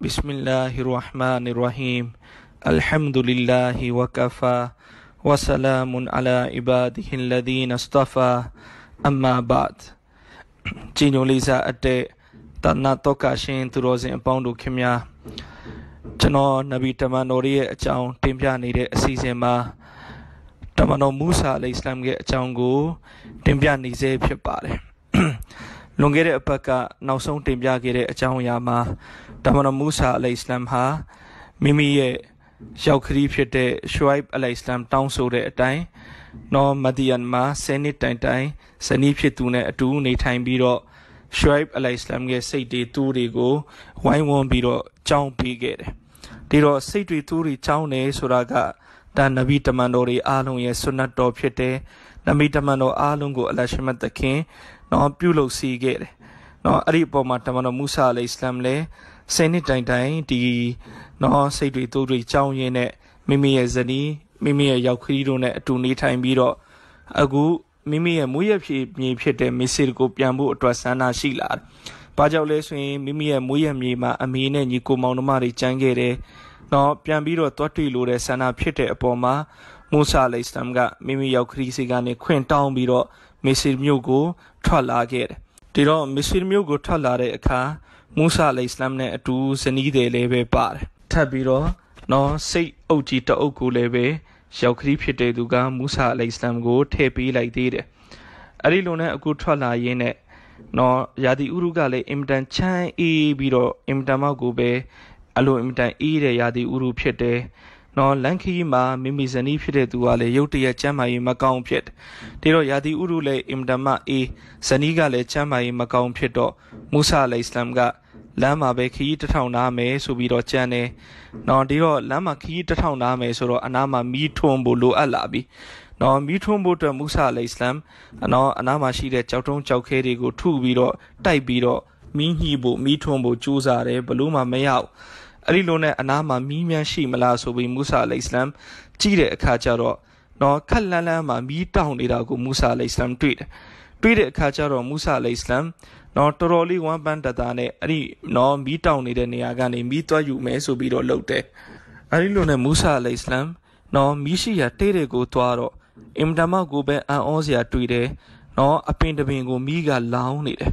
بسم الله الرحمن الرحيم الحمد لله وكفى وسلام على عباده الذين اصطفى اما بعد ကြည်ညိုလေးစားအပ်တဲ့တဏ္ဍတောကရှင်သူတော်စင်အပေါင်းတို့ခင်များကျွန်တော်နဗီတမန်တော်ရဲ့အကြောင်း တင်ပြနေတဲ့အစီအစဉ်မှာ တမန်တော်မူဆာအလัยစလမ်ရဲ့အကြောင်းကို တင်ပြနေစေဖြစ်ပါတယ်လွန်ခဲ့တဲ့အပတ်ကနောက်ဆုံးတင်ပြခဲ့တဲ့အကြောင်းအရာမှာဒါမန်မူဆာအလိုင်စလမ်ဟာမိမိရဲ့ရောက်ခရီးဖြစ်တဲ့ရှွိုက်အလိုင်စလမ်တောင်းဆိုတဲ့အတိုင်းနော်မဒီယန်မှာဆယ်နှစ်တိုင်တိုင်ဇနီးဖြစ်သူနဲ့အတူနေထိုင်ပြီးတော့ရှွိုက်အလိုင်စလမ်ရဲ့စိတ်တွေသူ့တွေကိုဝိုင်းဝန်းပြီးတော့ကြောင်းပေးခဲ့တယ်။ဒီတော့စိတ်တွေသူ့တွေကြောင်းနေဆိုတာကဒါနဗီတမန်တော်တွေအားလုံးရဲ့ဆွနတ်တော်ဖြစ်တယ်။နဗီတမန်တော်အားလုံးကိုအလရှမတ်သခင်နော်ပြုလုပ်စီခဲ့တယ်နော်အဲ့ဒီအပေါ်မှာတမန်တော်မူဆာအလัยစလမ်လည်းဆယ်နှစ်တိုင်တိုင်ဒီနော်စိတ်တွေသူတွေကြောင်းရင်းနဲ့မိမိရဲ့ဇနီးမိမိရဲ့ရောက်ခရီးတို့နဲ့အတူနေထိုင်ပြီးတော့အခုမိမိရဲ့မွေးရဖြစ်မြေဖြစ်တဲ့မစ်ဆီကိုပြန်ဖို့အတွက်ဆန္ဒရှိလာတယ်။ဘာကြောင့်လဲဆိုရင်မိမိရဲ့မွေးရမြေမှာအမေနဲ့ညီကိုမောင်နှမတွေကြမ်းခဲ့တယ်။နော်ပြန်ပြီးတော့တွတ်တွေ့လို့တဲ့ဆန္ဒဖြစ်တဲ့အပေါ်မှာမူဆာအလိုင်စလမ်ကမိမိရောက်ခရီးစီကနေခွင့်တောင်းပြီးတော့မေဆီမြို့ကိုထွက်လာခဲ့တယ်။ဒီတော့မေဆီမြို့ကိုထွက်လာတဲ့အခါမူဆာအလိစလမ်နဲ့အတူဇနီးတယ်လည်းပဲပါတယ်။ထပ်ပြီးတော့နော်စိတ်အုပ်ကြီးတအုပ်ကိုလည်းပဲရောက်ခရီးဖြစ်တဲ့သူကမူဆာအလိစလမ်ကိုထည့်ပေးလိုက်သေးတယ်။အဲဒီလိုနဲ့အခုထွက်လာရင်းနဲ့နော်ယာဒီဥရုကလည်းအင်တန်ချမ်းအေးပြီးတော့အင်တန်မောက်ကိုပဲအလိုအင်တန်အေးတဲ့ယာဒီဥရုဖြစ်တယ်။နော်လန်ခီမှာမိမိဇနီးဖြစ်တဲ့သူကလည်းရုတ်တရက်ကျမ်းမာရေးမကောင်းဖြစ်တယ်တော့ယာတီဥရုလည်းအင်တမအေးဇနီးကလည်းကျမ်းမာရေးမကောင်းဖြစ်တော့မူဆာအလ္လာဟ်အစ္စလာမ်က လမ်းမှာပဲခရီးတစ်ထောင်နားမယ်ဆိုပြီးတော့ကြံတယ်။နော်ဒီတော့လမ်းမှာခရီးတစ်ထောင်နားမယ်ဆိုတော့အနာမှာမီးထွန်းဖို့လိုအပ်လာပြီ။နော်မီးထွန်းဖို့အတွက်မူဆာအလ္လာဟ်အစ္စလာမ်အနော်အနာမှာရှိတဲ့ကြောက်တုံးကြောက်ခဲတွေကိုထုပြီးတော့တိုက်ပြီးတော့မီးညှိဖို့မီးထွန်းဖို့ကြိုးစားတယ်ဘလို့မှမရဘူး။အဲ့ဒီလိုနဲ့အနားမှာမီးမြန်းရှိမလားဆိုပြီးမူဆာအလိစလမ်ကြည့်တဲ့အခါကျတော့နော်ခက်လန်းလန်းမှာမီးတောင်နေတာကိုမူဆာအလိစလမ်တွေ့တယ်တွေ့တဲ့အခါကျတော့မူဆာအလိစလမ်နော် တော်တော်လေးဝမ်းပန်းတသားနဲ့အဲ့ဒီနော်မီးတောင်နေတဲ့နေရာကနေမီးတွက်ယူမယ်ဆိုပြီးတော့လှုပ်တယ်အဲ့ဒီလိုနဲ့မူဆာအလိစလမ်နော်မီးရှိရာတဲ့တဲ့ကိုသွားတော့အင်တမကိုပဲအံ့ဩစရာတွေ့တယ်နော်အပင်တပင်ကိုမီးကလောင်းနေတယ်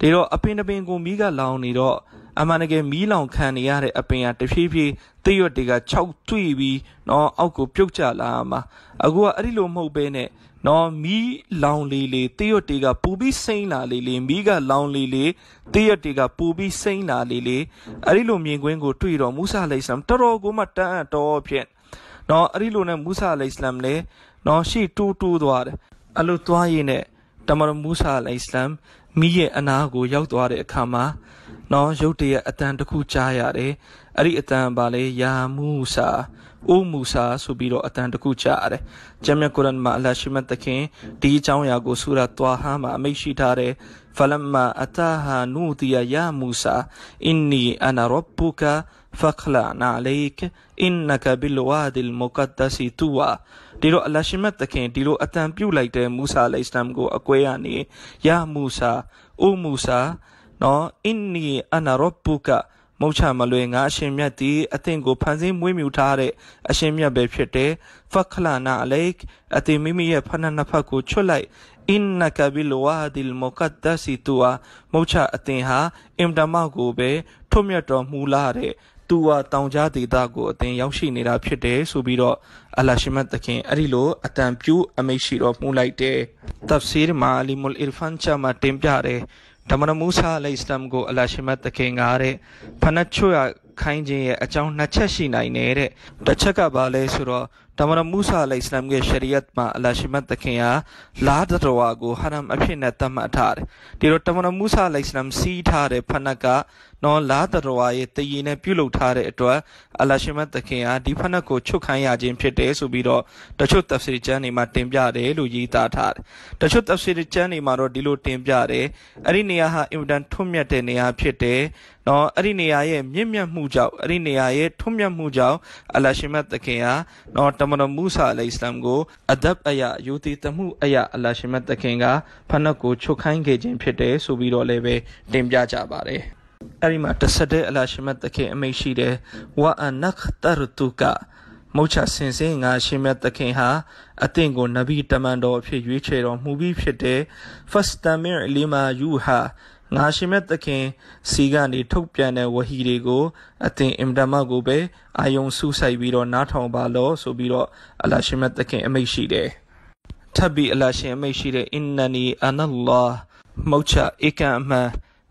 ဒါတော့အပင်တပင်ကိုမီးကလောင်းနေတော့အမှန်တကယ်မီးလောင်ခံနေရတဲ့အပင်ကတဖြည်းဖြည်းတရွက်တွေက6တွေ့ပြီးနော်အောက်ကိုပြုတ်ကျလာမှာအခုကအဲ့ဒီလိုမဟုတ်ဘဲနဲ့နော်မီးလောင်လေလေတရွက်တွေကပူပြီးစိမ့်လာလေလေမီးကလောင်လေလေတရွက်တွေကပူပြီးစိမ့်လာလေလေအဲ့ဒီလိုမြင်ကွင်းကို တွေ့တော့မူဆာအလိုင်စလမ်တော်တော်ကိုမှတန်အံ့တော်ဖြင့်နော်အဲ့ဒီလိုနဲ့မူဆာအလိုင်စလမ်လည်းနော်ရှေ့တူးတူးသွားတယ်အဲ့လိုသွားရင်တမရမူဆာအလိုင်စလမ်မိရဲ့အနာကိုရောက်သွားတဲ့အခါမှာနော်ရုတ်တရက်အတန်တစ်ခုကြားရတယ်အဲ့ဒီအတန်ပါလေယာမူဆာအိုမူဆာဆိုပြီးတော့အတန်တစ်ခုကြားရတယ်ဂျမ်မြတ်ကုရ်အန်မှာအလရှိမတ်တခင်ဒီအကြောင်းအရာကိုဆူရာတွာဟာမှာအမိန့်ရှိထားတယ်ဖလမ်မာအတာဟာနူတီယာယာမူဆာအင်နီအနာရဘ်ဘူကာ فخلعنا عليك انك بالواد المقدس طوى ဒီတော့အလရှိမတ်သခင်ဒီလိုအတန်ပြုတ်လိုက်တဲ့မူဆာအလိုင်စလမ်ကိုအကွဲရနေယာမူဆာအိုမူဆာနော်အင်နီအနာရဘူကာမုတ်ချမလွေငါအရှင်မြတ်သည်အသင်ကိုဖန်ဆင်းမွေးမြူထားတဲ့အရှင်မြတ်ပဲဖြစ်တယ်ဖခလာနာအလိကအသင်မိမိရဲ့ဖဏနှစ်ဖက်ကိုချွတ်လိုက်အင်နကဘီလဝါဒီလ်မုကဒ်ဒစီတူအာမုတ်ချအသင်ဟာအင်တမကိုပဲထွတ်မြတ်တော်မူလာတဲ့တူဝါတောင်ကြားဒေသကိုအတင်းရောက်ရှိနေတာဖြစ်တယ်ဆိုပြီးတော့အလရှိမတ်သခင်အဲ့ဒီလိုအတန်ပြူအမိတ်ရှိတော်မူလိုက်တယ်။တဖ်ဆီရ်မာလီမူလ်အီရ်ဖန်ချာမှာတင်ပြတယ်။ဓမ္မနမူဆာအလိုင်စလမ်ကိုအလရှိမတ်သခင်ကတဲ့ဖနတ်ချွတ်ခိုင်းခြင်းရဲ့အကြောင်းနှစ်ချက်ရှိနိုင်တယ်တဲ့တစ်ချက်ကဘာလဲဆိုတော့တမန်တော်မူဆာအလိုင်စလမ်ရဲ့ရှရီယတ်မှာအလရှိမတ်သခင်ဟာလာဒတော်ဝါကိုဟာရမ်အဖြစ်နဲ့သတ်မှတ်ထားတယ်။ဒီတော့တမန်တော်မူဆာအလိုင်စလမ်စီးထားတဲ့ဖနက်ကနော်လာဒတော်ဝါရဲ့တည်ရင်နဲ့ပြုလုပ်ထားတဲ့အတွက်အလရှိမတ်သခင်ဟာဒီဖနက်ကိုချုပ်ခိုင်းရခြင်းဖြစ်တယ်ဆိုပြီးတော့တချို့တပ်စီကျမ်းတွေမှာတင်ပြတယ်လို့យည်သားထားတယ်။တချို့တပ်စီကျမ်းတွေမှာတော့ဒီလိုတင်ပြတယ်။အဲ့ဒီနေရာဟာအင်မတန်ထွတ်မြတ်တဲ့နေရာဖြစ်တယ်။နော်အဲ့ဒီနေရာရဲ့မြင့်မြတ်မှုကြောင့်အဲ့ဒီနေရာရဲ့ထွတ်မြတ်မှုကြောင့်အလရှိမတ်သခင်ဟာနော်တမန်တော်မူဆာအလိုင်စလမ်ကိုအဒပ်အယယူတီတမှုအယအလရှိမတ်သခင်ကဖနက်ကိုချုပ်ခိုင်းခဲ့ခြင်းဖြစ်တယ်ဆိုပြီးတော့လည်းပဲတင်ပြကြပါတယ်အဲ့ဒီမှာတဆတဲ့အလရှိမတ်သခင်အမိန့်ရှိတယ်ဝါအနခတရတုကာမုတ်ချဆင်စင်ငါရှင်မြတ်သခင်ဟာအသင်ကိုနဗီတမန်တော်အဖြစ်ရွေးချယ်တော်မူပြီးဖြစ်တယ် First Tamir Lima Yuha ငါရှင်မဲ့သခင် စီကနေထုတ်ပြန်တဲ့ဝဟီတွေကို အသင်အင်တမကိုပဲအာယုံဆုဆိုင်ပြီးတော့နားထောင်ပါလို့ဆိုပြီးတော့အလရှင်မဲ့သခင်အမိန့်ရှိတယ်။ထပ်ပြီးအလရှင်အမိန့်ရှိတဲ့အင်နနီအနလာမုတ်ချဧကံအမှန်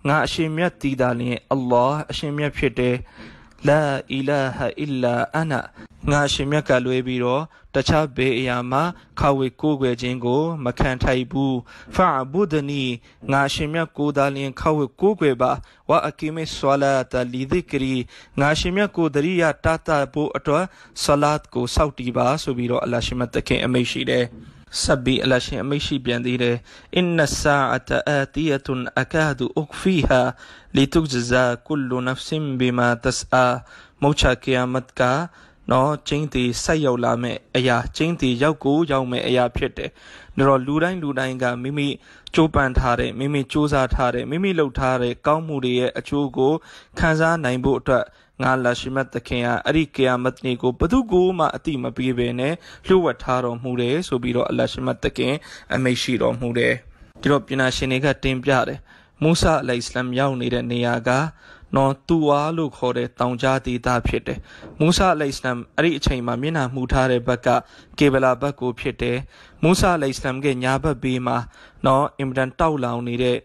ငါအရှင်မြတ်တည်တာလျင်အလ္လာဟ်အရှင်မြတ်ဖြစ်တယ်လာအီလာဟာအီလာအနာငါရှင်မြတ်ကလွဲပြီးတော့တခြားဘေးအရာမှာခါဝေကိုးကွယ်ခြင်းကို မခံထိုက်ဘူးဖာဘူဒနီငါရှင်မြတ်ကိုသာလျှင်ခါဝေကိုးကွယ်ပါဝါအကိမေဆွာလာတလီဒိကရီငါရှင်မြတ်ကိုဒရိယာတာတာဖို့အတွက်ဆလတ်ကိုစောက်တီပါဆိုပြီးတော့အလရှင်မတ်တခင်အမိန့်ရှိတယ်ဆဘီအလရှင်အမိတ်ရှိပြန်သေးတယ်အင်နဆာအတအာတီယတုန်အကာဒူအုခ်ဖီဟာလီတုဂျဇာကုလ်နဖ်စင်ဘီမာတစအာမောချာကီယာမတ်ကာနော်ကျင်းတီဆက်ရောက်လာမဲ့အရာကျင်းတီရောက်ကိုရောက်မဲ့အရာဖြစ်တယ်။ဒါတော့လူတိုင်းလူတိုင်းကမိမိကြိုးပမ်းထားတဲ့မိမိစူးစမ်းထားတဲ့မိမိလှုပ်ထားတဲ့ကောင်းမှုတွေရဲ့အကျိုးကိုခံစားနိုင်ဖို့အတွက်ငါလာရှိမတ်သခင်ဟာအဲ့ဒီကေယာမတ်နီကိုဘသူကိုမှအတိမပေးဘဲနဲ့လှုပ်ဝက်ထားတော်မူတယ်ဆိုပြီးတော့အလရှိမတ်သခင်အမိန့်ရှိတော်မူတယ်။ဒီတော့ပြင်နာရှင်တွေကတင်ပြတယ်။မူဆာအလိုင်စလမ်ရောက်နေတဲ့နေရာကနော်သူဝါလို့ခေါ်တဲ့တောင်ကြားဒေသဖြစ်တယ်။မူဆာအလိုင်စလမ်အဲ့ဒီအချိန်မှာမျက်နှာမှုထားတဲ့ဘက်ကကေဘလာဘက်ကိုဖြစ်တယ်။မူဆာအလိုင်စလမ်ကညာဘက်ဘေးမှာ နော်အင်မတန်တောက်လောင်နေတဲ့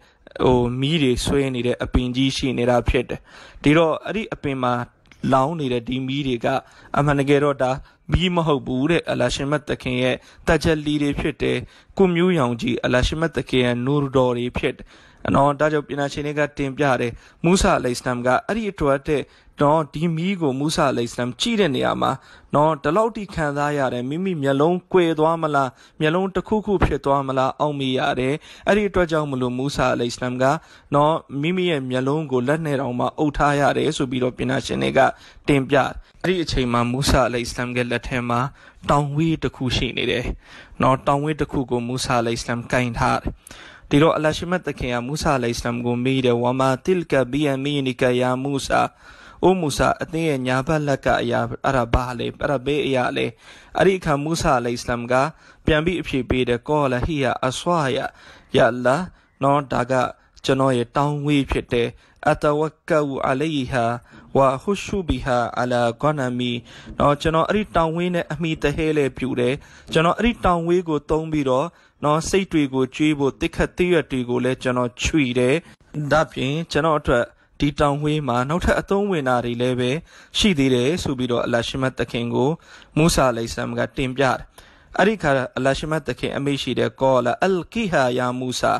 ဟိုမီးတွေဆွေးနေတဲ့အပင်ကြီးရှိနေတာဖြစ်တယ်။ဒီတော့အဲ့ဒီအပင်မှာ လောင်းနေတဲ့ဒီမီးတွေက အမှန်တကယ်တော့ဒါမီးမဟုတ်ဘူးတဲ့အလရှင်မတ်တခင်ရဲ့တကြက်လီတွေဖြစ်တယ်။ကုမျိုးရောင်ကြီးအလရှင်မတ်တခင်ရဲ့နူရတော်တွေဖြစ်တယ်။နော်ဒါကြောင့်ပြင်နာရှင်တွေကတင်ပြတယ်မူဆာအလိုင်စလမ်ကအဲ့ဒီအတွက်တဲ့နော်ဒီမီးကိုမူဆာအလိုင်စလမ်ကြည့်တဲ့နေရာမှာ နော်ဒီလောက်ထိခံစားရတယ်မိမိမျက်လုံးကွေသွားမလားမျက်လုံးတစ်ခုခုဖြစ်သွားမလားအောင်မိရတယ်အဲ့ဒီအတွက်ကြောင့်မလို့မူဆာအလိုင်စလမ်ကနော်မိမိရဲ့မျက်လုံးကိုလက်နဲ့တောင်မှအုပ်ထားရတယ်ဆိုပြီးတော့ပြင်နာရှင်တွေကတင်ပြအဲ့ဒီအချိန်မှာမူဆာအလိုင်စလမ်ရဲ့လက်ထဲမှာ တောင်ဝေးတစ်ခုရှိနေတယ်နော်တောင်ဝေးတစ်ခုကိုမူဆာအလိုင်စလမ်ကင်ထားတယ်ဒီတော့အလရှိမတ်သခင်ကမူဆာအလိုင်စလမ်ကိုမိတယ်ဝမာတိလ်ကဘီယမီနီကယာမူဆာအိုမူဆာအသင်းရဲ့ညာဘက်လက်ကအရာအရာဘာလေပရဘေးအရာလေအဲ့ဒီအခါမူဆာအလိုင်စလမ်ကပြန်ပြီးအဖြေပေးတယ်ကောလဟီယာအဆွာယာယာလာနော်ဒါကကျွန်တော်ရဲ့တောင်းဝေးဖြစ်တယ်အတဝကဝအလိဟာဝဟုရှုဘီဟာအလာဂနမီတော့ကျွန်တော်အဲ့ဒီတောင်းဝေးနဲ့အမိတဟဲလဲပြူတယ်ကျွန်တော်အဲ့ဒီတောင်းဝေးကိုသုံးပြီးတော့နော်စိတ်တွေကိုကြွေးဖို့တစ်ခတ်သေးရွက်တွေကိုလည်းကျွန်တော်ခြွေတယ်ဒါပြင်ကျွန်တော်အတွက်ဒီတောင်ဝေးမှာနောက်ထပ်အသုံးဝင်တာတွေလည်းပဲရှိသေးတယ်ဆိုပြီးတော့အလရှိမတ်တခင်ကိုမူဆာအလိုင်ဆမ်ကတင်ပြတယ်အဲ့ဒီခါအလရှိမတ်တခင်အမိရှိတဲ့ကောလာအလ်ကီဟာယာမူဆာ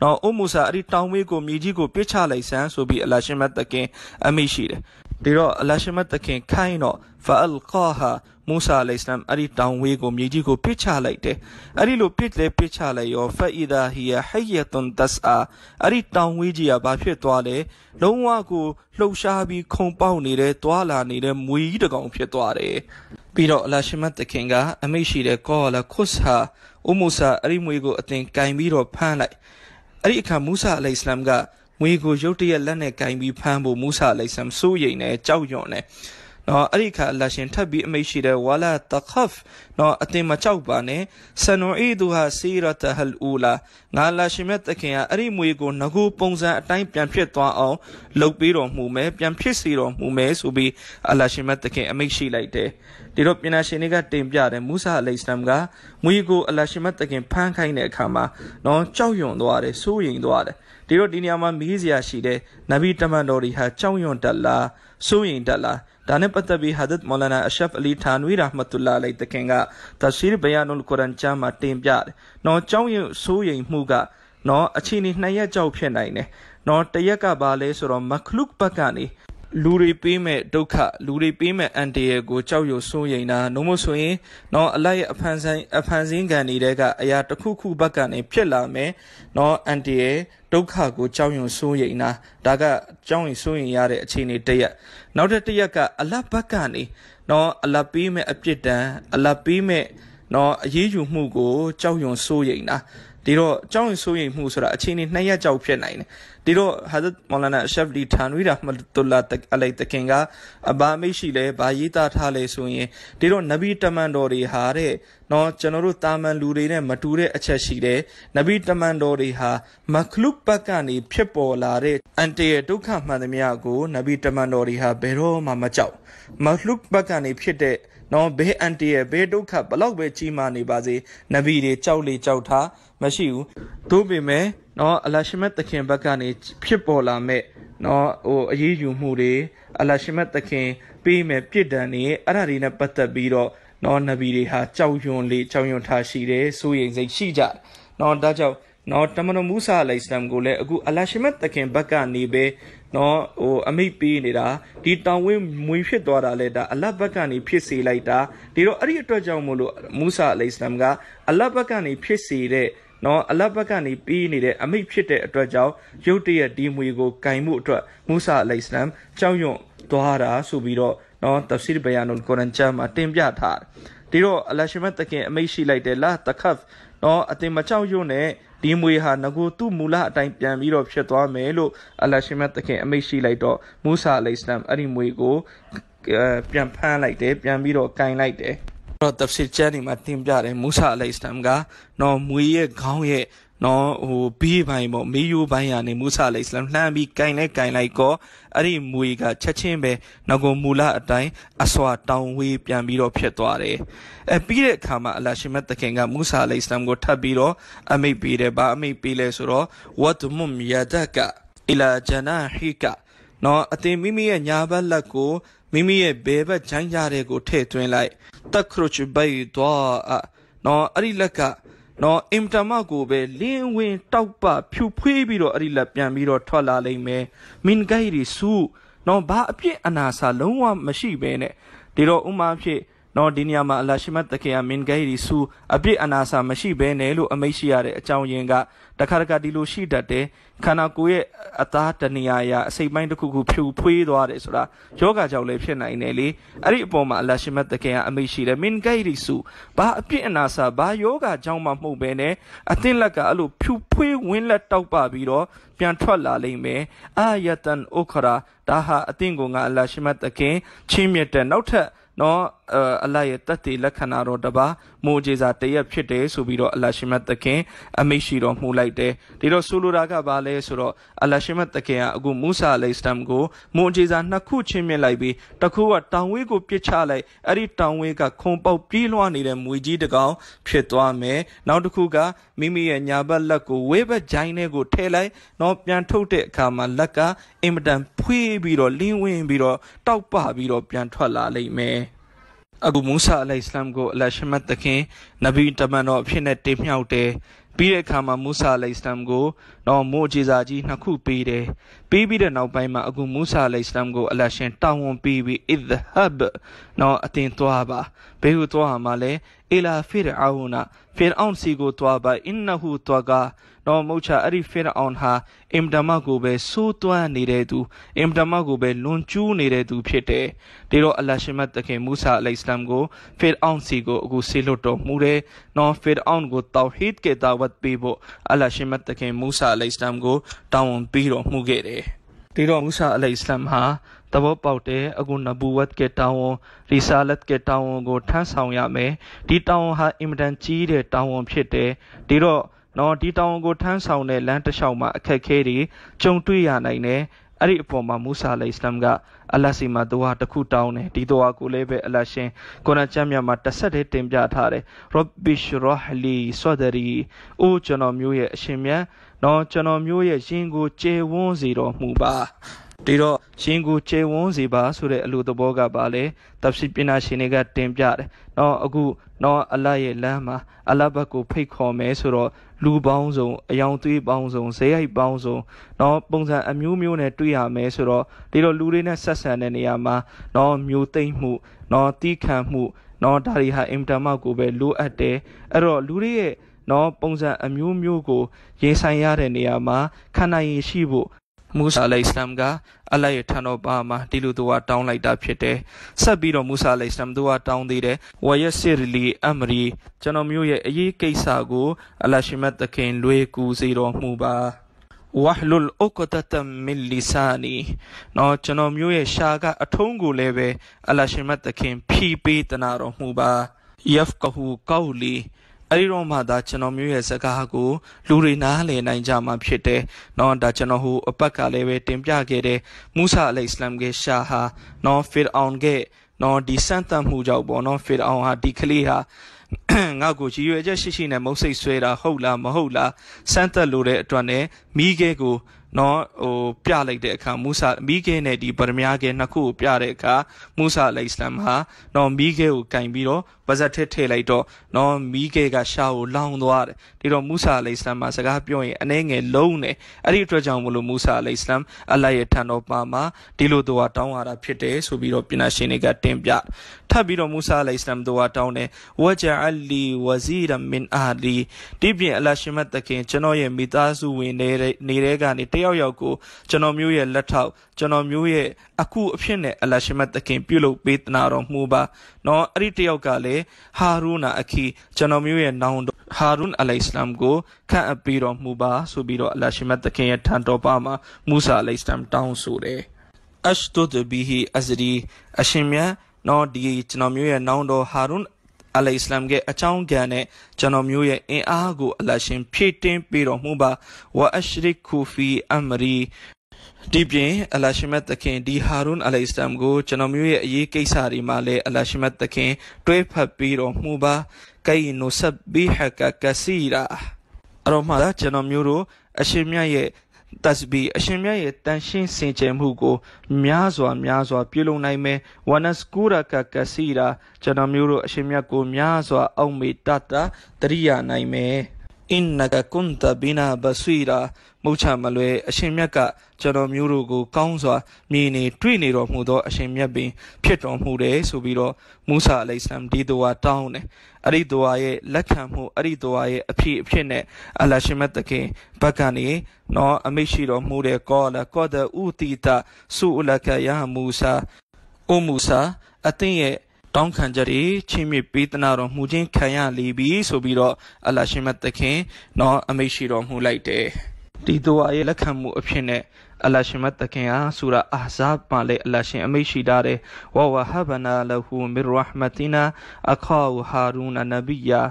နော်အုံမူဆာအဲ့ဒီတောင်ဝေးကိုမြေကြီးကို ပြစ်ချလိုက်စမ်းဆိုပြီးအလရှိမတ်တခင်အမိရှိတယ်ဒီတော့အလရှိမတ်တခင်ခိုင်းတော့ဖာအလ်ကာဟာမူဆာအလိုင်စလမ်အဲ့ဒီတောင်ဝေးကိုမြေကြီးကိုပစ်ချလိုက်တယ်အဲ့ဒီလိုပစ်လဲပစ်ချလိုက်ရောဖာအီဒါဟီယာဟိုင်ယတ်န်ဒတ်အာအဲ့ဒီတောင်ဝေးကြီးကဘာဖြစ်သွားလဲလုံးဝကိုလှုပ်ရှားပြီးခုန်ပေါက်နေတဲ့တွာလာနေတဲ့မွေကြီးတကောင်ဖြစ်သွားတယ်ပြီးတော့အလရှမတ်တခင်က အမိတ်ရှိတဲ့ကောလာခုစ်ဟာအူမူဆာအဲ့ဒီမွေကိုအတင်ကင်ပြီးတော့ဖမ်းလိုက်အဲ့ဒီအခါမူဆာအလိုင်စလမ်ကမွေကိုရုတ်တရက်လက်နဲ့ကင်ပြီးဖမ်းဖို့မူဆာအလိုင်စလမ်စိုးရိမ်နေကြောက်ရွံ့နေနော်အဲ့ဒီခါအလရှင်ထပ်ပြီးအမိတ်ရှိတဲ့ဝါလာတခဖ်နော်အတင်မချောက်ပါနဲ့ဆနူအီဒူဟာစီရတဟလ်အူလာငါလာရှင်မြတ်တခင်ကအဲ့ဒီမွေကိုငကိုပုံစံအတိုင်းပြန်ဖြစ်သွားအောင်လုပ်ပေးတော်မူမယ်ပြန်ဖြစ်စေတော်မူမယ်ဆိုပြီးအလရှင်မြတ်တခင်အမိတ်ရှိလိုက်တယ်ဒီတော့ပြင်နာရှင်တွေကတင်ပြတယ်မူဆာအလိုင်စလမ်ကမွေကိုအလရှင်မြတ်တခင်ဖမ်းခိုင်းတဲ့အခါမှာနော်ကြောက်ရွံ့သွားတယ်စိုးရိမ်သွားတယ်ဒီတော့ဒီနေရာမှာမိစရာရှိတဲ့နဗီတမန်တော်တွေဟာကြောက်ရွံ့တတ်လားစိုးရိမ်တတ်လားဒါနဲ့ပတ်သက်ပြီး Hazrat Maulana Ashraf Ali Thanwi Rahmatullah Alayhi တခင်က Tafsir Bayanul Quran ကျမ်းမှာတင်ပြတယ်။နော်ကြောင်းရင်စိုးရိမ်မှုကနော်အခြေအနေနှစ်ရက်ကြောက်ဖြစ်နိုင်တယ်။နော်တရက်ကဘာလဲဆိုတော့မခလုကဘက်ကနေလူတွေပေးမဲ့ဒုက္ခလူတွေပေးမဲ့အန်တရယ်ကိုကြောက်ရွံ့စိုးရိမ်တာနှုံးမဆိုရင်နော်အလိုက်အဖန်ဆိုင်အဖန်စင်းကန်တွေကအရာတစ်ခုခုဘက်ကနေဖြစ်လာမယ်နော်အန်တရယ်ဒုက္ခကိုကြောက်ရွံ့စိုးရိမ်တာဒါကကြောက်ရွံ့စိုးရိမ်ရတဲ့အခြေအနေတစ်ရက်နောက်တစ်တစ်ရက်ကအလတ်ဘက်ကနေနော်အလတ်ပေးမဲ့အပြစ်ဒဏ်အလတ်ပေးမဲ့နော်အရေးယူမှုကိုကြောက်ရွံ့စိုးရိမ်တာဒီတော့ကြောင်းရင်ဆိုရင်မှုဆိုတာအခြေအနေနှစ်ရက်ကြောက်ဖြစ်နိုင်တယ်ဒီတော့ Hazrat Maulana Ashraf Ali Thanwi Rahmatullah Alayhi တခင်ကအဘာမိတ်ရှိလဲဘာရေးသားထားလဲဆိုရင်ဒီတော့နဗီတမန်တော်တွေဟာတဲ့နော်ကျွန်တော်တို့တာမန်လူတွေနဲ့မတူတဲ့အချက်ရှိတယ်နဗီတမန်တော်တွေဟာမခလုပတ်ကနေဖြစ်ပေါ်လာတဲ့အန်တီရဒုက္ခမှန်သမျှကိုနဗီတမန်တော်တွေဟာဘယ်တော့မှမကြောက်မခလုပတ်ကနေဖြစ်တဲ့နော်ဘေးအန်တီရဲ့ဘေးဒုက္ခဘလောက်ပဲကြီးမာနေပါစေနဗီတွေကြောက်လေကြောက်ထားမရှိဘူးသို့ပေမဲ့နော်အလရှမတ်သခင်ဘက်ကနေဖြစ်ပေါ်လာမဲ့နော်ဟိုအေးယူမှုတွေအလရှမတ်သခင်ပေးမဲ့ပြစ်ဒဏ်တွေအဲ့ဒါတွေနဲ့ပတ်သက်ပြီးတော့နော်နဗီတွေဟာကြောက်ရွံ့လေကြောက်ရွံ့ထားရှိတယ်စိုးရိမ်စိတ်ရှိကြတယ်နော်ဒါကြောင့်နော်တမန်တော်မူဆာအလိုင်စလမ်ကိုလည်းအခုအလရှမတ်သခင်ဘက်ကနေပဲနော်ဟိုအမိတ်ပေးနေတာဒီတောင်ဝင်းမွေဖြစ်သွားတာလဲဒါအလတ်ဘက်ကနေဖြစ်စေလိုက်တာဒီတော့အဲ့ဒီအတွက်ကြောင့်မို့လို့မူဆာအလိစလမ်ကအလတ်ဘက်ကနေဖြစ်စေတဲ့နော်အလတ်ဘက်ကနေပြီးနေတဲ့အမိတ်ဖြစ်တဲ့အတွက်ကြောင့်ရုတ်တရက်ဒီမွေကိုဂိုင်မှုအတွက်မူဆာအလိစလမ်ကြောက်ရွံ့သွားတာဆိုပြီးတော့နော်တဖ်ဆီရ်ဘယာနုလ်ကုရ်အန်ချာမှာတင်ပြထားတယ်ဒီတော့အလရှမတ်တခင်အမိတ်ရှိလိုက်တယ်လာတခတ်နော်အတင်မကြောက်ရွံ့နဲ့ဒီမွေဟာငကိုသူ့မူလအတိုင်းပြန်ပြီးတော့ဖြစ်သွားမယ်လို့အလရှိမတ်သခင်အမိတ်ရှိလိုက်တော့မူဆာအလိစလမ်အဲ့ဒီမွေကိုပြန်ဖမ်းလိုက်တယ်ပြန်ပြီးတော့ကင်လိုက်တယ်တော့တပ်စစ်ကျမ်းဒီမှာတင်ပြတယ်မူဆာအလိစလမ်ကနော်မွေရဲ့ခေါင်းရဲ့နော်ဟိုဘေးပိုင်းပေါ့မေယိုပိုင်းရာနေမူဆာလိစလမ်လှမ်းပြီးကင်လဲကင်လိုက်ကောအဲ့ဒီမွေကချက်ချင်းပဲနောက်ကိုမူလာအတိုင်းအစွာတောင်ဝေးပြန်ပြီးတော့ဖြစ်သွားတယ်အဲပြီးတဲ့အခါမှာအလရှိမတ်တခင်ကမူဆာလိစလမ်ကိုထပ်ပြီးတော့အမိတ်ပေးတယ်ဗာအမိတ်ပေးလဲဆိုတော့ဝတ်မွမ်ယဒကအီလာဂျနာဟီကာနော်အတင်မိမိရဲ့ညာဘက်လက်ကိုမိမိရဲ့ဘယ်ဘက်ဂျိုင်းရတဲ့ကိုထည့်သွင်းလိုက်တခရုချ်ဘိုင်ဒွာနော်အဲ့ဒီလက်ကနော်အင်တမကိုပဲလင်းဝင် တောက်ပ ဖြူဖွေးပြီးတော့အဲ့ဒီလက်ပြန်ပြီးတော့ထွက်လာလိမ့်မယ်မင်ဂိုင်ရီဆူနော်ဘာအပြစ်အနာစာလုံးဝမရှိဘဲနဲ့ဒီတော့ဥမာဖြစ်နော်ဒီနေရာမှာအလရှိမတ်တခင်ကမင်ဂိုင်ရီဆူအပြစ်အနာစာမရှိဘဲနဲ့လို့အမိတ်ရှိရတဲ့အကြောင်းရင်းကတခါတခါဒီလိုရှိတတ်တယ်ခန္ဓာကိုယ်ရဲ့အသားတနေရာရာအစိတ်ပိုင်းတစ်ခုခုဖြူဖွေးသွားတယ်ဆိုတာယောဂကြောင့်လည်းဖြစ်နိုင်တယ်လေအဲ့ဒီအပေါ်မှာအလရှိမတ်တခင်ကအမိတ်ရှိတယ်မင်ဂိုင်ရီဆူဘာအပြစ်အနာစာဘာယောဂကြောင့်မှမဟုတ်ဘဲနဲ့အသင့်လက်ကအဲ့လိုဖြူဖွေးဝင်းလက်တောက်ပပြီးတော့ပြန်ထွက်လာလိမ့်မယ်အာယတန်ဥခရာဒါဟာအသင့်ကိုငါအလရှိမတ်တခင်ချင်းမြတ်တဲ့နောက်ထပ်နော်အလရဲ့တတ်တည်လက္ခဏာတော်တပါမိုဂျေစာတရက်ဖြစ်တယ်ဆိုပြီးတော့အလရှိမတ်သခင်အမိရှိတော်မူလိုက်တယ်ဒီတော့ဆိုလိုတာကဘာလဲဆိုတော့အလရှိမတ်သခင်ကအခုမူဆာအလိုင်စလမ်ကိုမိုဂျေစာနှစ်ခုချင်းမြင့်လိုက်ပြီးတစ်ခုကတောင်ဝေးကိုပြစ်ချလိုက်အဲ့ဒီတောင်ဝေးကခုံပေါက်ပြေးလွှားနေတဲ့မွေကြီးတကောင်ဖြစ်သွားမယ်နောက်တစ်ခုကမိမိရဲ့ညာဘက်လက်ကိုဝေးဘက်ဂျိုင်းထဲကိုထည့်လိုက်တော့ပြန်ထုတ်တဲ့အခါမှာလက်ကအင်မတန်ဖွေးပြီးတော့လင်းဝင်ပြီးတော့တောက်ပပြီးတော့ပြန်ထွက်လာလိမ့်မယ်အခုမူဆာအလိုင်စလမ်ကိုအလရှမတ်သခင်နဗီတမန်တော်အဖြစ်နဲ့တင်မြှောက်တယ်ပြီးတဲ့အခါမှာမူဆာအလိုင်စလမ်ကိုတော့မိုးအခြေစာကြီးနှစ်ခုပေးတယ်ပြီးပြီးတဲ့နောက်ပိုင်းမှာအခုမူဆာအလိုင်စလမ်ကိုအလရှင်တာဝန်ပေးပြီး idhab တော့အတင်သွားပါဘေးကိုသွားမှာလဲအီလာဖီရအာဝနာဖေရအောင်စီကိုတွားပါအင်နဟူတွာကတော့မုတ်ချအဲ့ဒီဖေရအောင်ဟာအင်ဒမကိုပဲဆိုးသွမ်းနေတဲ့သူအင်ဒမကိုပဲလွန်ကျူးနေတဲ့သူဖြစ်တယ်ဒီတော့အလရှမတ်တခင်မူဆာအလိုင်စလမ်ကိုဖေရအောင်စီကိုအခုဆေလွတ်တော်မူတယ်နော်ဖေရအောင်ကိုတောဟီဒ်ကေဒါဝတ်ပေးဖို့အလရှမတ်တခင်မူဆာအလိုင်စလမ်ကို တောင်းဝန်ပေးတော်မူခဲ့တယ်ဒီတော့မူဆာအလိုင်စလမ်ဟာသဘောပေါက်တယ်အခုနဘူဝတ်ကတောင်းဝန်ရီဆာလတ်ကတောင်းဝန်ကိုထမ်းဆောင်ရမယ်ဒီတောင်းဝန်ဟာအင်မတန်ကြီးတဲ့တောင်းဝန်ဖြစ်တယ်ဒီတော့နော်ဒီတောင်းဝန်ကိုထမ်းဆောင်တဲ့လမ်းတစ်လျှောက်မှာအခက်ခဲတွေကြုံတွေ့ရနိုင်တယ်အဲ့ဒီအပေါ်မှာမူဆာအလ္လာဟ်အစ္စလာမ်ကအလစီမာဒူဟာတစ်ခုတောင်းတယ်ဒီဒူဟာကိုလည်းပဲအလရှင်ကိုနာချမ်းမြတ်မှာတဆက်တည်းတင်ပြထားတယ်ရဘ်ဘီရှရဟလီဆဒရီအိုကျွန်တော်မျိုးရဲ့အရှင်မြတ်နော်ကျွန်တော်မျိုးရဲ့ရင်ကိုကျေဝန်းစေတော်မူပါဒီတော့ရှင်ကိုခြေဝန်းစီပါဆိုတဲ့အလိုသဘောကပါလေတပ်စီပညာရှင်တွေကတင်ပြတယ်။နော်အခုနော်အလရဲ့လမ်းမှာအလဘက်ကိုဖိတ်ခေါ်မယ်ဆိုတော့လူပေါင်းစုံအယောင်သွေးပေါင်းစုံဈေးရိုက်ပေါင်းစုံနော်ပုံစံအမျိုးမျိုးနဲ့တွေ့ရမယ်ဆိုတော့ဒီလိုလူတွေနဲ့ဆက်ဆံတဲ့နေရာမှာနော်မျိုးသိမ့်မှုနော်တီးခံမှုနော်ဒါတွေဟာအင်တာမကိုပဲလိုအပ်တယ်အဲ့တော့လူတွေရဲ့နော်ပုံစံအမျိုးမျိုးကို ရေးဆိုင်ရတဲ့နေရာမှာခန္ဓာရင်ရှိဖို့မူဆာအလိုင်စလမ်ကအလိုက်ထံတော်ပါမှာဒီလိုသူကတောင်းလိုက်တာဖြစ်တယ်။ဆက်ပြီးတော့မူဆာအလိုင်စလမ်သူကတောင်းသေးတယ်။ဝယက်ဆစ်လီအမရီကျွန်တော်မျိုးရဲ့အရေးကိစ္စကိုအလရှိမတ်သခင်လွေကူစေတော်မူပါ။ဝဟလုလ်အုကတတမီလီဆာနီနော်ကျွန်တော်မျိုးရဲ့ရှာကအထုံးကိုလည်းပဲအလရှိမတ်သခင်ဖြီးပေးတနာတော်မူပါ။ယဖ်ကဟူကောလီအဲဒီတော့မှသာကျွန်တော်မျိုးရဲ့စကားကိုလူတွေနားလည်နိုင်ကြမှာဖြစ်တယ်။နော်ဒါကျွန်တော်ဟိုအပတ်ကလည်းပဲတင်ပြခဲ့တဲ့မူဆာအလိုင်စလမ်ကရှာဟာနော်ဖီရအောင်ကနော်ဒီစန့်တတ်မှုကြောင့်ပေါ့နော်ဖီရအောင်ဟာဒီကလေးဟာငါ့ကိုရည်ရွယ်ချက်ရှိရှိနဲ့မုတ်စိတ်ဆွဲတာဟုတ်လားမဟုတ်လားစမ်းသက်လို့တဲ့အတွက်နဲ့မိခဲကိုနော်ဟိုပြလိုက်တဲ့အခါမူဆာမိခဲနဲ့ဒီပရမယာခဲနှစ်ခုကိုပြတဲ့အခါမူဆာအလိုင်စလမ်ဟာနော်မိခဲကိုကင်ပြီးတော့ပါဇက်ထည့်ထည့်လိုက်တော့နော်မိခဲကရှာကိုလောင်သွားတယ်ဒီတော့မူဆာအလိုင်စလမ်မှာစကားပြောရင်အနှဲငယ်လုံးတယ်အဲ့ဒီအတွက်ကြောင့်မလို့မူဆာအလိုင်စလမ်အလိုက်ရဲ့ထံတော်ပါမှာဒီလိုသူကတောင်းလာတာဖြစ်တယ်ဆိုပြီးတော့ပြည်နာရှင်တွေကတင်ပြထပ်ပြီးတော့မူဆာအလိုင်စလမ်သူကတောင်းတယ်ဝဂျာအလီဝဇီရမင်အာလီဒီပြင်အလရှင်မတ်တခင်ကျွန်တော်ရဲ့မိသားစုဝင်တွေနေတဲ့ကနေတယောက်ယောက်ကိုကျွန်တော်မျိုးရဲ့လက်ထောက်ကျွန်တော်မျိုးရဲ့အခုအဖြစ်နဲ့အလရှမတ်သခင် ပြုလုပ်ပေးတနာတော်မူပါ။နော်အဲ့ဒီတယောက်ကလည်းဟာရူနာအခီကျွန်တော်မျိုးရဲ့နောင်တော်ဟာရူန်အလိုင်စလမ်ကိုခန့်အပ်ပေးတော်မူပါဆိုပြီးတော့အလရှမတ်သခင်ရဲ့ထံတော်ပါမှာမူဆာအလိုင်စလမ်တောင်းဆိုတယ်။အရှ်တုဒ်ဘီဟီအဇရီအရှင်မြတ်နော်ဒီကျွန်တော်မျိုးရဲ့နောင်တော်ဟာရူန်အလ္လာဟ်အစ္စလမ်ရဲ့အချောင်းခံနဲ့ကျွန်တော်မျိုးရဲ့အင်အားကိုအလရှင်ဖြည့်တင်းပေးတော်မူပါဝါအရှရစ်ခူဖီအမရီဒီပြင်အလရှိမတ်သခင်ဒီဟာရွန်အလိုင်စလမ်ကိုကျွန်တော်မျိုးရဲ့အရေးကိစ္စတွေမှာလည်းအလရှိမတ်သခင်တွဲဖက်ပြီးတော့မှုပါကိနုဆဘီဟကကစီရာအရောမှာကျွန်တော်မျိုးတို့အရှင်မြတ်ရဲ့တသဘီအရှင်မြတ်ရဲ့တန်ရှင်းစင်ကြယ်မှုကို များစွာများစွာပြုလုပ်နိုင်မယ်ဝနစကူရကကစီရာကျွန်တော်မျိုးတို့အရှင်မြတ်ကိုများစွာအောက်မေတ္တာတရိယာနိုင်မယ်အင်နကကွန်တဘီနာဘဆွီရာမုတ်ချမလွဲအရှင်မြတ်ကကျွန်တော်မျိုးတို့ကိုကောင်းစွာမြင်နေတွေ့နေတော်မူသောအရှင်မြတ်ပင်ဖြစ်တော်မူတယ်ဆိုပြီးတော့မူဆာအလိုင်ဆမ်ဒီတိုဝါတောင်းတယ်အဲ့ဒီတိုဝါရဲ့လက်ခံမှုအဲ့ဒီတိုဝါရဲ့အဖြစ်အဖြစ်နဲ့အလရှင်မတ်တခင်ဘက်ကနေနော်အမိရှိတော်မူတဲ့ကောလာကောဒဥတီတာဆူလကယာမူဆာအိုမူဆာအသင်ရဲ့တောင်းခံချက်တွေချင်းမြစ်ပေးသနာတော်မူခြင်းခံရလေပြီဆိုပြီးတော့အလရှင်မသခင်နော်အမိတ်ရှိတော်မူလိုက်တယ်ဒီတူအာရဲ့လက်ခံမှုအဖြစ်နဲ့အလရှင်မသခင်ဟာဆူရာအာဇာဘမှာလည်းအလရှင်အမိတ်ရှိတာတဲ့ဝဝဟဘနာလဟူမီရဟမတီနာအခေါဟာရူနာနဘီယာ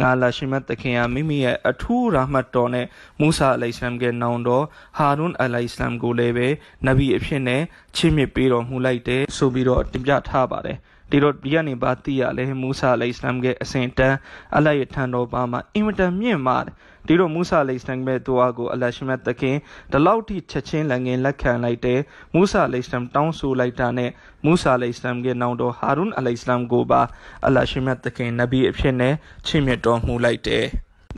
ငါအလရှင်မသခင်ဟာမိမိရဲ့အထူးရာမတ်တော်နဲ့မူဆာအလိုင်စလမ်ရဲ့နောင်တော်ဟာရွန်အလိုင်စလမ်ကိုလည်းပဲနဗီအဖြစ်နဲ့ချီးမြှင့်ပေးတော်မူလိုက်တယ်ဆိုပြီးတော့တင်ပြထားပါတယ်ဒီတော့ဒီကနေပါသိရလဲမူဆာအလိုင်စလမ်ရဲ့အစဉ်တန်းအလတ်ရထံတော်ပါမှာအင်မတန်မြင့်မာတယ်ဒီတော့မူဆာအလိုင်စလမ်ရဲ့သူအားကိုအလရှမတ်တခင်ဒီလောက်ထိချက်ချင်းလငင်လက်ခံလိုက်တယ်မူဆာအလိုင်စလမ်တောင်းဆိုလိုက်တာနဲ့မူဆာအလိုင်စလမ်ရဲ့နောင်တော်ဟာရွန်အလိုင်စလမ်ကိုပါအလရှမတ်တခင်နဗီအဖြစ်နဲ့ချီးမြှင့်တော်မူလိုက်တယ်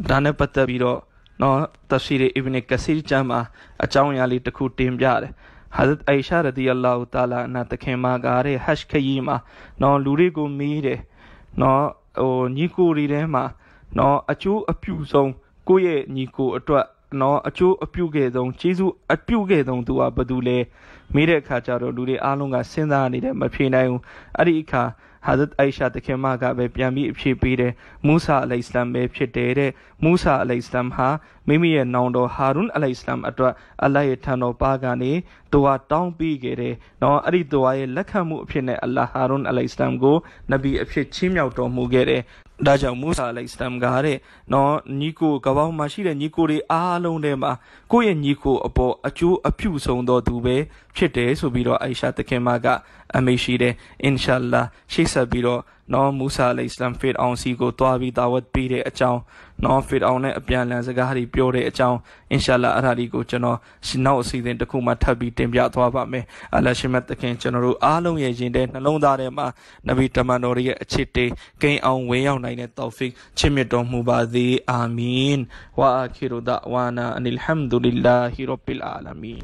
ဒါနဲ့ပတ်သက်ပြီးတော့နော်တရှိရီအီဗနီကစီချမ်းမှာအကြောင်းအရာလေးတစ်ခုတင်ပြတယ်ဟာဇရတ်အိုင်ရှာရဒီအလာဟူတာလာအနာတခင်မာကားတဲ့ဟက်ခရီးမှာနော်လူတွေကိုမေးတယ်နော်ဟိုညီကိုတွေထဲမှာနော်အချိုးအပြူဆုံးကိုယ့်ရဲ့ညီကိုအတွက်နော်အချိုးအပြုတ်ခဲ့ဆုံးကျေးဇူးအပြုတ်ခဲ့ဆုံးသူကဘယ်သူလဲမေးတဲ့အခါကျတော့လူတွေအားလုံးကစဉ်းစားနေတယ်မဖြေနိုင်ဘူးအဲ့ဒီအခါဟာဇတ်အိုင်ရှာတခင်မကပဲပြန်ပြီးအဖြေပေးတယ်မူဆာအလိုင်စလမ်ပဲဖြစ်တယ်တဲ့မူဆာအလိုင်စလမ်ဟာမိမိရဲ့နောင်တော်ဟာရုန်အလိုင်စလမ်အတွက်အလိုက်ရဲ့ထံတော်ပါကနေသူဟာတောင်းပြီးခဲ့တယ်နော်အဲ့ဒီသူဟာရဲ့လက်ခံမှုအဖြစ်နဲ့အလ္လာဟာရုန်အလိုင်စလမ်ကိုနဗီအဖြစ်ချီးမြှောက်တော်မူခဲ့တယ်ဒါကြောင့်မူဆာအလိုင်စလမ်ကတဲ့နော်ညီကိုကပောင်းမှာရှိတဲ့ညီကိုတွေအားလုံးထဲမှာကိုယ့်ရဲ့ညီကိုအပေါ်အကျိုးအပြုဆုံးသောသူပဲဖြစ်တယ်ဆိုပြီးတော့အိုင်ရှာသခင်မကအမိရှိတယ်အင်ရှာလာ ရှေ့ဆက်ပြီးတော့နော်မူဆာအလိုင်စလမ်ဖေဒ်အောင်စီကိုတွားပြီးတာဝတ်ပေးတဲ့အကြောင်းနော်ဖစ်အောင်နဲ့အပြန်အလှန်စကားတွေပြောတဲ့အကြောင်းအင်ရှာလာအဲ့ဒါဒီကိုကျွန်တော်နောက်အစီအစဉ်တစ်ခုမှထပ်ပြီးတင်ပြသွားပါမယ်အလရှိမတ်သခင်ကျွန်တော်တို့အားလုံးရဲ့ရင်ထဲနှလုံးသားထဲမှာနဗီတမန်တော်ရဲ့အခြေတေဂိမ်းအောင်ဝင်ရောက်နိုင်တဲ့တောဖစ်ချစ်မြတ်တော်မူပါစေအာမင်ဝါအခီရူဒဝါနာအနီလ်ဟမ်ဒူလ لله رب العالمين